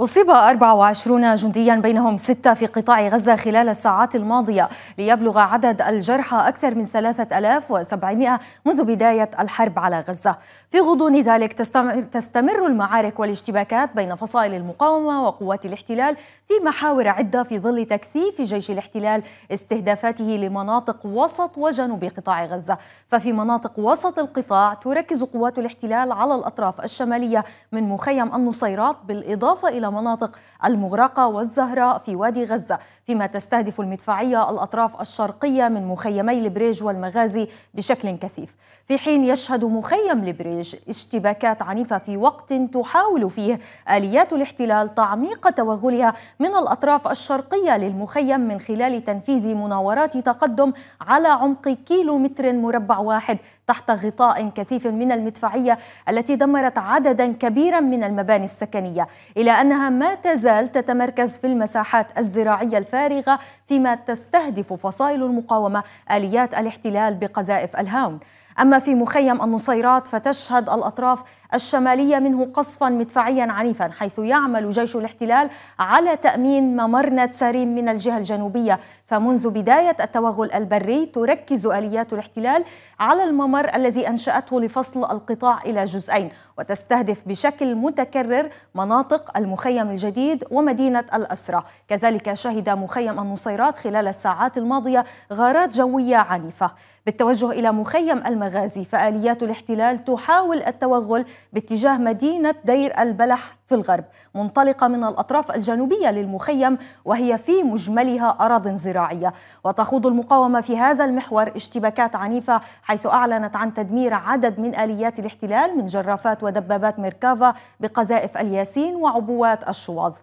أصيب 24 جنديا بينهم ستة في قطاع غزة خلال الساعات الماضية ليبلغ عدد الجرحى أكثر من 3700 منذ بداية الحرب على غزة في غضون ذلك تستمر المعارك والاشتباكات بين فصائل المقاومة وقوات الاحتلال في محاور عدة في ظل تكثيف جيش الاحتلال استهدافاته لمناطق وسط وجنوب قطاع غزة ففي مناطق وسط القطاع تركز قوات الاحتلال على الأطراف الشمالية من مخيم النصيرات بالإضافة إلى مناطق المغرقة والزهراء في وادي غزة فيما تستهدف المدفعية الأطراف الشرقية من مخيمي البريج والمغازي بشكل كثيف في حين يشهد مخيم البريج اشتباكات عنيفة في وقت تحاول فيه آليات الاحتلال تعميق توغلها من الأطراف الشرقية للمخيم من خلال تنفيذ مناورات تقدم على عمق كيلومتر مربع واحد تحت غطاء كثيف من المدفعية التي دمرت عددا كبيرا من المباني السكنية إلى أنها ما تزال تتمركز في المساحات الزراعية الفارغة فيما تستهدف فصائل المقاومة آليات الاحتلال بقذائف الهاون أما في مخيم النصيرات فتشهد الأطراف الشمالية منه قصفا مدفعيا عنيفا حيث يعمل جيش الاحتلال على تأمين ممر ناتساريم من الجهة الجنوبية فمنذ بداية التوغل البري تركز آليات الاحتلال على الممر الذي أنشأته لفصل القطاع إلى جزئين وتستهدف بشكل متكرر مناطق المخيم الجديد ومدينة الأسرة كذلك شهد مخيم النصيرات خلال الساعات الماضية غارات جوية عنيفة بالتوجه إلى مخيم المغازي فآليات الاحتلال تحاول التوغل باتجاه مدينة دير البلح في الغرب منطلقة من الأطراف الجنوبية للمخيم وهي في مجملها أراض زراعية وتخوض المقاومة في هذا المحور اشتباكات عنيفة حيث أعلنت عن تدمير عدد من آليات الاحتلال من جرافات ودبابات ميركافا بقذائف الياسين وعبوات الشواظ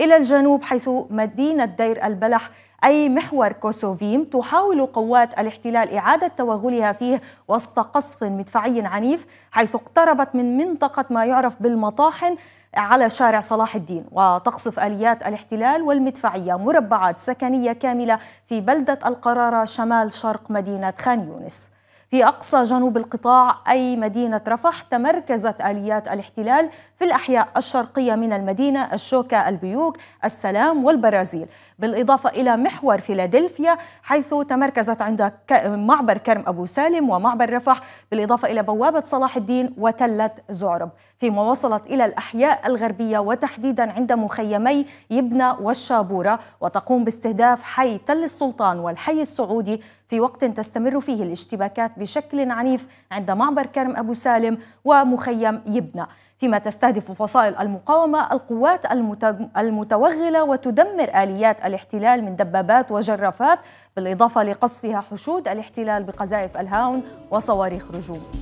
إلى الجنوب حيث مدينة دير البلح أي محور كوسوفيم تحاول قوات الاحتلال إعادة توغلها فيه وسط قصف مدفعي عنيف حيث اقتربت من منطقة ما يعرف بالمطاحن على شارع صلاح الدين وتقصف آليات الاحتلال والمدفعية مربعات سكنية كاملة في بلدة القرارة شمال شرق مدينة خان يونس في أقصى جنوب القطاع أي مدينة رفح تمركزت آليات الاحتلال في الأحياء الشرقية من المدينة الشوكة البيوك السلام والبرازيل بالإضافة إلى محور فيلادلفيا حيث تمركزت عند معبر كرم أبو سالم ومعبر رفح بالإضافة إلى بوابة صلاح الدين وتلة زعرب فيما وصلت إلى الأحياء الغربية وتحديدا عند مخيمي يبنى والشابورة وتقوم باستهداف حي تل السلطان والحي السعودي في وقت تستمر فيه الاشتباكات بشكل عنيف عند معبر كرم أبو سالم ومخيم يبنى فيما تستهدف فصائل المقاومة القوات المتوغلة وتدمر آليات الاحتلال من دبابات وجرافات بالإضافة لقصفها حشود الاحتلال بقذائف الهاون وصواريخ رجوم